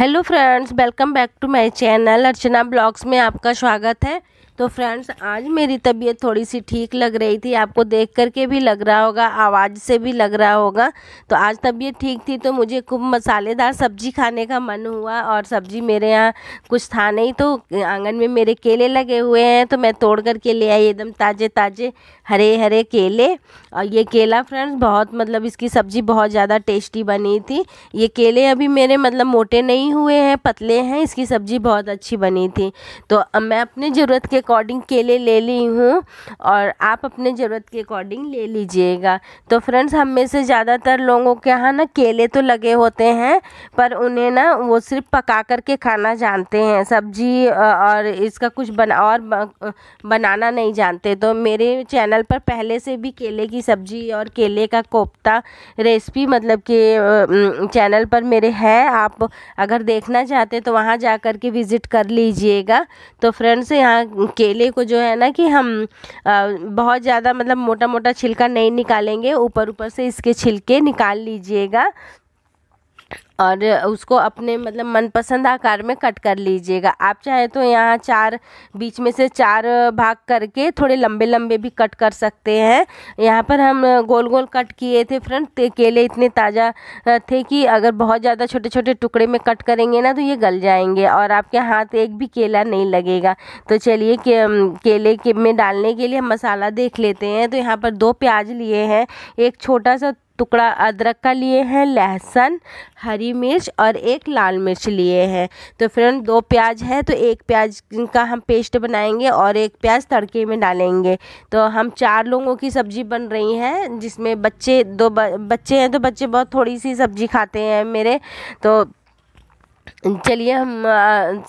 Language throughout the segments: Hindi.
hello friends welcome back to my channel Archana blogs में आपका स्वागत है तो फ्रेंड्स आज मेरी तबीयत थोड़ी सी ठीक लग रही थी आपको देख करके भी लग रहा होगा आवाज़ से भी लग रहा होगा तो आज तबीयत ठीक थी तो मुझे खूब मसालेदार सब्जी खाने का मन हुआ और सब्जी मेरे यहाँ कुछ था नहीं तो आंगन में मेरे केले लगे हुए हैं तो मैं तोड़ करके ले आई एकदम ताज़े ताज़े हरे हरे केले और ये केला फ्रेंड्स बहुत मतलब इसकी सब्ज़ी बहुत ज़्यादा टेस्टी बनी थी ये केले अभी मेरे मतलब मोटे नहीं हुए हैं पतले हैं इसकी सब्ज़ी बहुत अच्छी बनी थी तो अब मैं अपनी ज़रूरत के अकॉर्डिंग केले ले ली हूँ और आप अपने ज़रूरत के अकॉर्डिंग ले लीजिएगा तो फ्रेंड्स हम में से ज़्यादातर लोगों के यहाँ ना केले तो लगे होते हैं पर उन्हें ना वो सिर्फ पका करके खाना जानते हैं सब्जी और इसका कुछ बना और बनाना नहीं जानते तो मेरे चैनल पर पहले से भी केले की सब्जी और केले का कोफ्ता रेसिपी मतलब कि चैनल पर मेरे है आप अगर देखना चाहते तो वहाँ जा कर के विज़िट कर लीजिएगा तो फ्रेंड्स यहाँ केले को जो है ना कि हम बहुत ज़्यादा मतलब मोटा मोटा छिलका नहीं निकालेंगे ऊपर ऊपर से इसके छिलके निकाल लीजिएगा और उसको अपने मतलब मनपसंद आकार में कट कर लीजिएगा आप चाहे तो यहाँ चार बीच में से चार भाग करके थोड़े लंबे लंबे भी कट कर सकते हैं यहाँ पर हम गोल गोल कट किए थे फ्रेंड केले इतने ताज़ा थे कि अगर बहुत ज़्यादा छोटे छोटे टुकड़े में कट करेंगे ना तो ये गल जाएंगे और आपके हाथ एक भी केला नहीं लगेगा तो चलिए के, केले के में डालने के लिए हम मसाला देख लेते हैं तो यहाँ पर दो प्याज लिए हैं एक छोटा सा टुकड़ा अदरक का लिए हैं लहसुन हरी मिर्च और एक लाल मिर्च लिए हैं तो फ्रेंड दो प्याज है तो एक प्याज का हम पेस्ट बनाएंगे और एक प्याज तड़के में डालेंगे तो हम चार लोगों की सब्ज़ी बन रही है जिसमें बच्चे दो बच्चे हैं तो बच्चे बहुत थोड़ी सी सब्ज़ी खाते हैं मेरे तो चलिए हम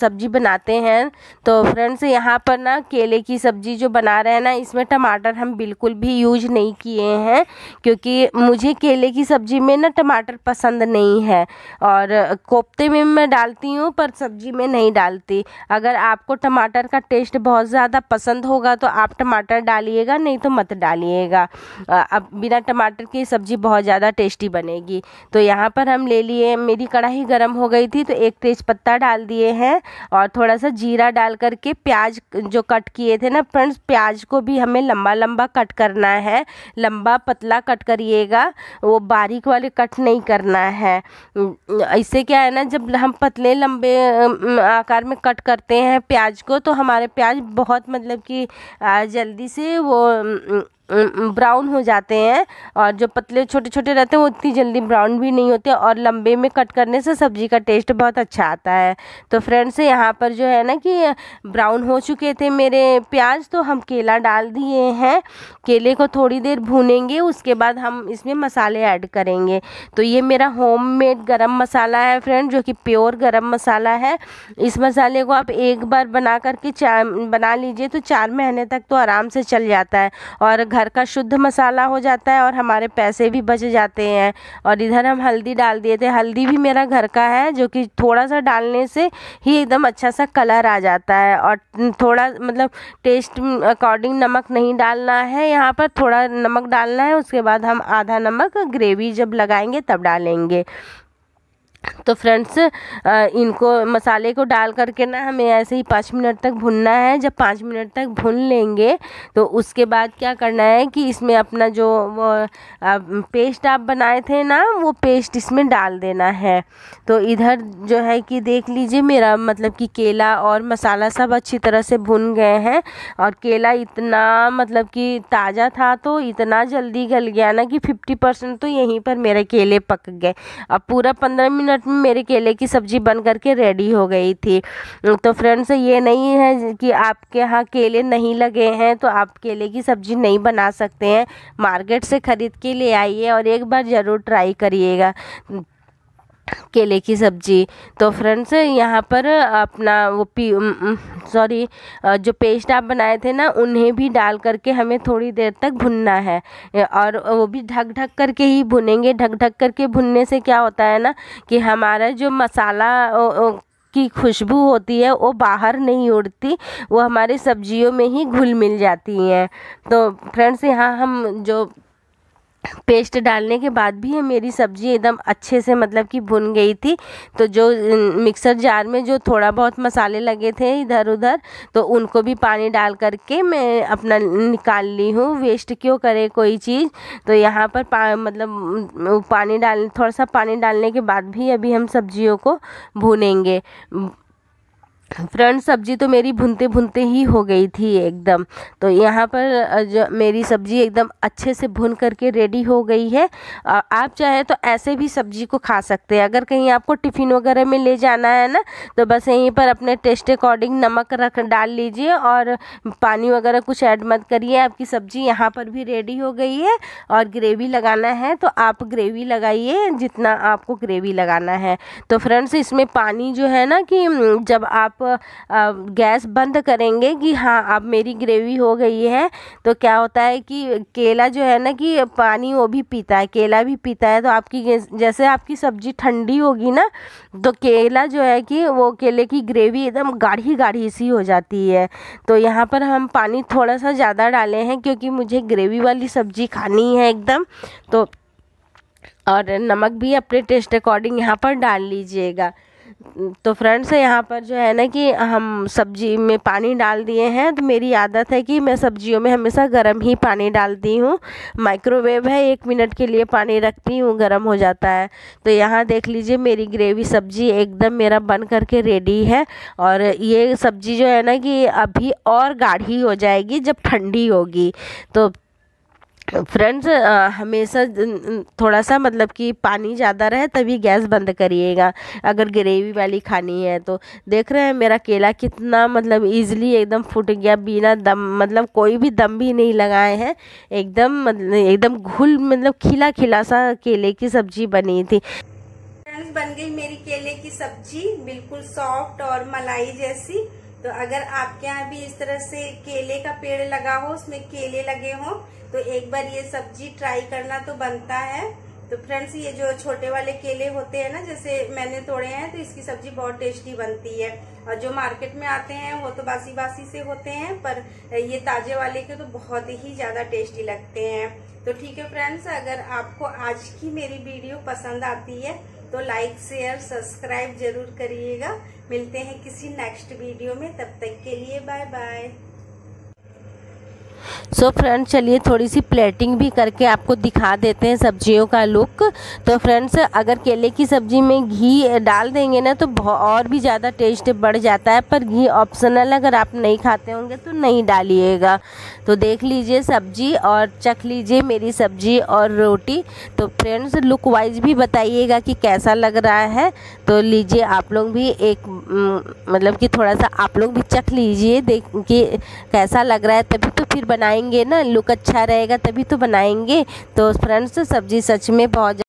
सब्ज़ी बनाते हैं तो फ्रेंड्स यहाँ पर ना केले की सब्ज़ी जो बना रहे हैं ना इसमें टमाटर हम बिल्कुल भी यूज नहीं किए हैं क्योंकि मुझे केले की सब्ज़ी में ना टमाटर पसंद नहीं है और कोफ्ते में मैं डालती हूँ पर सब्ज़ी में नहीं डालती अगर आपको टमाटर का टेस्ट बहुत ज़्यादा पसंद होगा तो आप टमाटर डालिएगा नहीं तो मत डालिएगा अब बिना टमाटर की सब्ज़ी बहुत ज़्यादा टेस्टी बनेगी तो यहाँ पर हम ले लिए मेरी कढ़ाई गर्म हो गई थी तो एक तेज पत्ता डाल दिए हैं और थोड़ा सा जीरा डाल करके प्याज जो कट किए थे ना फ्रेंड्स प्याज को भी हमें लंबा लंबा कट करना है लंबा पतला कट करिएगा वो बारीक वाले कट नहीं करना है इससे क्या है ना जब हम पतले लंबे आकार में कट करते हैं प्याज को तो हमारे प्याज बहुत मतलब कि जल्दी से वो ब्राउन हो जाते हैं और जो पतले छोटे छोटे रहते हैं वो इतनी जल्दी ब्राउन भी नहीं होते और लंबे में कट करने से सब्ज़ी का टेस्ट बहुत अच्छा आता है तो फ्रेंड्स यहाँ पर जो है ना कि ब्राउन हो चुके थे मेरे प्याज तो हम केला डाल दिए हैं केले को थोड़ी देर भूनेंगे उसके बाद हम इसमें मसाले ऐड करेंगे तो ये मेरा होम मेड गर्म मसाला है फ्रेंड जो कि प्योर गर्म मसाला है इस मसाले को आप एक बार बना करके चार बना लीजिए तो चार महीने तक तो आराम से चल जाता है और घर घर का शुद्ध मसाला हो जाता है और हमारे पैसे भी बच जाते हैं और इधर हम हल्दी डाल दिए थे हल्दी भी मेरा घर का है जो कि थोड़ा सा डालने से ही एकदम अच्छा सा कलर आ जाता है और थोड़ा मतलब टेस्ट अकॉर्डिंग नमक नहीं डालना है यहाँ पर थोड़ा नमक डालना है उसके बाद हम आधा नमक ग्रेवी जब लगाएंगे तब डालेंगे तो फ्रेंड्स इनको मसाले को डाल करके ना हमें ऐसे ही पाँच मिनट तक भुनना है जब पाँच मिनट तक भुन लेंगे तो उसके बाद क्या करना है कि इसमें अपना जो वो पेस्ट आप बनाए थे ना वो पेस्ट इसमें डाल देना है तो इधर जो है कि देख लीजिए मेरा मतलब कि केला और मसाला सब अच्छी तरह से भुन गए हैं और केला इतना मतलब कि ताज़ा था तो इतना जल्दी गल गया ना कि फिफ्टी परसेंट तो यहीं पर मेरे केले पक गए अब पूरा पंद्रह मिनट मिनट में मेरे केले की सब्ज़ी बन करके रेडी हो गई थी तो फ्रेंड्स ये नहीं है कि आपके यहाँ केले नहीं लगे हैं तो आप केले की सब्ज़ी नहीं बना सकते हैं मार्केट से ख़रीद के ले आइए और एक बार ज़रूर ट्राई करिएगा केले की सब्ज़ी तो फ्रेंड्स यहाँ पर अपना वो पी सॉरी जो पेस्ट आप बनाए थे ना उन्हें भी डाल करके हमें थोड़ी देर तक भुनना है और वो भी ढक ढक करके ही भुनेंगे ढक ढक करके भुनने से क्या होता है ना कि हमारा जो मसाला ओ, ओ, की खुशबू होती है वो बाहर नहीं उड़ती वो हमारे सब्जियों में ही घुल मिल जाती हैं तो फ्रेंड्स यहाँ हम जो पेस्ट डालने के बाद भी मेरी सब्ज़ी एकदम अच्छे से मतलब कि भुन गई थी तो जो मिक्सर जार में जो थोड़ा बहुत मसाले लगे थे इधर उधर तो उनको भी पानी डाल करके मैं अपना निकाल ली हूँ वेस्ट क्यों करे कोई चीज़ तो यहाँ पर पा, मतलब पानी डाल थोड़ा सा पानी डालने के बाद भी अभी हम सब्जियों को भुनेंगे फ्रेंड्स सब्ज़ी तो मेरी भुनते भुनते ही हो गई थी एकदम तो यहाँ पर जो मेरी सब्ज़ी एकदम अच्छे से भुन करके रेडी हो गई है आप चाहें तो ऐसे भी सब्ज़ी को खा सकते हैं अगर कहीं आपको टिफ़िन वगैरह में ले जाना है ना तो बस यहीं पर अपने टेस्ट अकॉर्डिंग नमक रख डाल लीजिए और पानी वगैरह कुछ ऐड मत करिए आपकी सब्ज़ी यहाँ पर भी रेडी हो गई है और ग्रेवी लगाना है तो आप ग्रेवी लगाइए जितना आपको ग्रेवी लगाना है तो फ्रेंड्स इसमें पानी जो है ना कि जब आप गैस बंद करेंगे कि हाँ अब मेरी ग्रेवी हो गई है तो क्या होता है कि केला जो है ना कि पानी वो भी पीता है केला भी पीता है तो आपकी जैसे आपकी सब्ज़ी ठंडी होगी ना तो केला जो है कि वो केले की ग्रेवी एकदम गाढ़ी गाढ़ी सी हो जाती है तो यहाँ पर हम पानी थोड़ा सा ज़्यादा डाले हैं क्योंकि मुझे ग्रेवी वाली सब्ज़ी खानी है एकदम तो और नमक भी अपने टेस्ट अकॉर्डिंग यहाँ पर डाल लीजिएगा तो फ्रेंड्स यहाँ पर जो है ना कि हम सब्जी में पानी डाल दिए हैं तो मेरी आदत है कि मैं सब्जियों में हमेशा गर्म ही पानी डालती हूँ माइक्रोवेव है एक मिनट के लिए पानी रखती हूँ गर्म हो जाता है तो यहाँ देख लीजिए मेरी ग्रेवी सब्जी एकदम मेरा बन करके रेडी है और ये सब्जी जो है ना कि अभी और गाढ़ी हो जाएगी जब ठंडी होगी तो फ्रेंड्स हमेशा थोड़ा सा मतलब कि पानी ज़्यादा रहे तभी गैस बंद करिएगा अगर ग्रेवी वाली खानी है तो देख रहे हैं मेरा केला कितना मतलब इजीली एकदम फूट गया बिना दम मतलब कोई भी दम भी नहीं लगाए हैं एकदम मतलब एकदम घुल मतलब खिला खिला सा केले की सब्जी बनी थी फ्रेंड्स बन गई मेरी केले की सब्जी बिल्कुल सॉफ्ट और मलाई जैसी तो अगर आपके यहाँ भी इस तरह से केले का पेड़ लगा हो उसमें केले लगे हो तो एक बार ये सब्जी ट्राई करना तो बनता है तो फ्रेंड्स ये जो छोटे वाले केले होते हैं ना जैसे मैंने तोड़े हैं तो इसकी सब्जी बहुत टेस्टी बनती है और जो मार्केट में आते हैं वो तो बासी बासी से होते हैं पर ये ताजे वाले के तो बहुत ही ज़्यादा टेस्टी लगते हैं तो ठीक है फ्रेंड्स अगर आपको आज की मेरी वीडियो पसंद आती है तो लाइक शेयर सब्सक्राइब जरूर करिएगा मिलते हैं किसी नेक्स्ट वीडियो में तब तक के लिए बाय बाय सो फ्रेंड्स चलिए थोड़ी सी प्लेटिंग भी करके आपको दिखा देते हैं सब्जियों का लुक तो फ्रेंड्स अगर केले की सब्ज़ी में घी डाल देंगे ना तो और भी ज़्यादा टेस्ट बढ़ जाता है पर घी ऑप्शनल अगर आप नहीं खाते होंगे तो नहीं डालिएगा तो देख लीजिए सब्जी और चख लीजिए मेरी सब्जी और रोटी तो फ्रेंड्स लुक वाइज भी बताइएगा कि कैसा लग रहा है तो लीजिए आप लोग भी एक मतलब कि थोड़ा सा आप लोग भी चख लीजिए देख कि कैसा लग रहा है तभी तो फिर बनाएंगे बनाएंगे ना लुक अच्छा रहेगा तभी तो बनाएंगे तो फ्रेंड्स सब्जी सच में बहुत